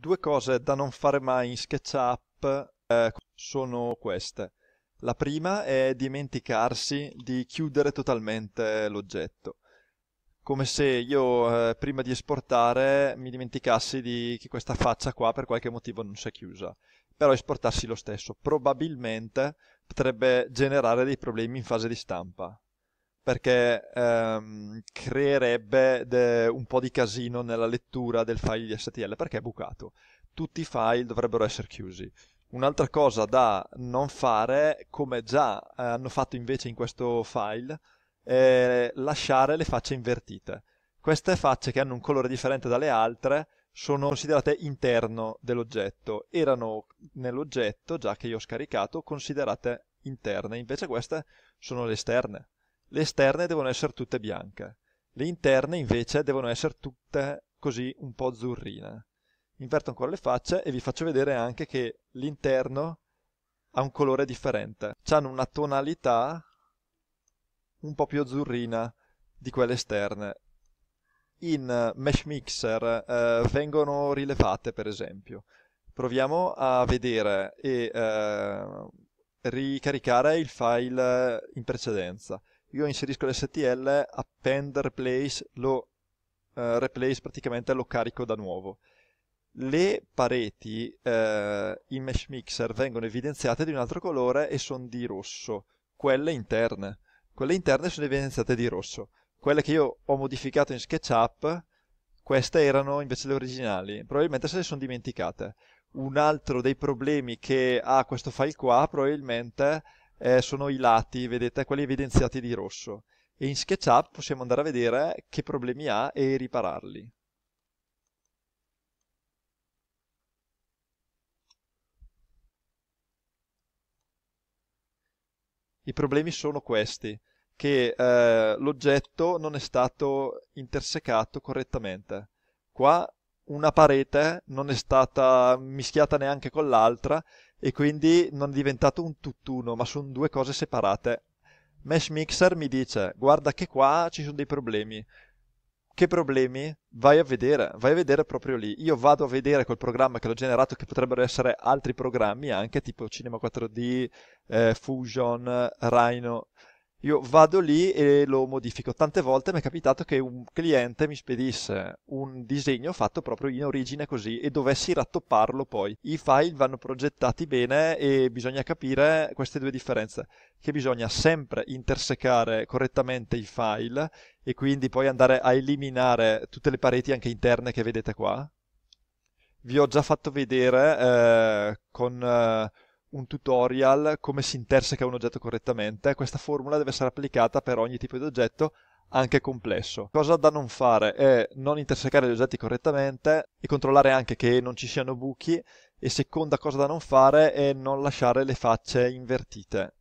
due cose da non fare mai in SketchUp eh, sono queste. La prima è dimenticarsi di chiudere totalmente l'oggetto. Come se io eh, prima di esportare mi dimenticassi di che questa faccia qua per qualche motivo non si è chiusa. Però esportarsi lo stesso probabilmente potrebbe generare dei problemi in fase di stampa perché ehm, creerebbe de- un po' di casino nella lettura del file di STL perché è bucato. Tutti i file dovrebbero essere chiusi. Un'altra cosa da non fare, come già eh, hanno fatto invece in questo file, è lasciare le facce invertite. Queste facce che hanno un colore differente dalle altre sono considerate interno dell'oggetto, erano nell'oggetto già che io ho scaricato considerate interne, invece queste sono le esterne le esterne devono essere tutte bianche, le interne invece devono essere tutte così un po' azzurrine. Inverto ancora le facce e vi faccio vedere anche che l'interno ha un colore differente, hanno una tonalità un po' più azzurrina di quelle esterne. In Mesh Mixer eh, vengono rilevate per esempio. Proviamo a vedere e eh, ricaricare il file in precedenza io inserisco l'STL, append replace, lo eh, replace praticamente lo carico da nuovo. Le pareti eh, in mesh mixer vengono evidenziate di un altro colore e sono di rosso, quelle interne. Quelle interne sono evidenziate di rosso. Quelle che io ho modificato in SketchUp, queste erano invece le originali. Probabilmente se le sono dimenticate. Un altro dei problemi che ha questo file qua probabilmente eh, sono i lati, vedete, quelli evidenziati di rosso. E in SketchUp possiamo andare a vedere che problemi ha e ripararli. I problemi sono questi, che eh, l'oggetto non è stato intersecato correttamente. Qua una parete non è stata mischiata neanche con l'altra e quindi non è diventato un tutt'uno, ma sono due cose separate. Mesh Mixer mi dice guarda che qua ci sono dei problemi. Che problemi? Vai a vedere, vai a vedere proprio lì. Io vado a vedere col programma che l'ho generato che potrebbero essere altri programmi anche tipo Cinema 4D, eh, Fusion, Rhino io vado lì e lo modifico. Tante volte mi è capitato che un cliente mi spedisse un disegno fatto proprio in origine così e dovessi rattopparlo poi. I file vanno progettati bene e bisogna capire queste due differenze, che bisogna sempre intersecare correttamente i file e quindi poi andare a eliminare tutte le pareti anche interne che vedete qua. Vi ho già fatto vedere eh, con... Eh, un tutorial come si interseca un oggetto correttamente. Questa formula deve essere applicata per ogni tipo di oggetto, anche complesso. Cosa da non fare è non intersecare gli oggetti correttamente e controllare anche che non ci siano buchi e seconda cosa da non fare è non lasciare le facce invertite.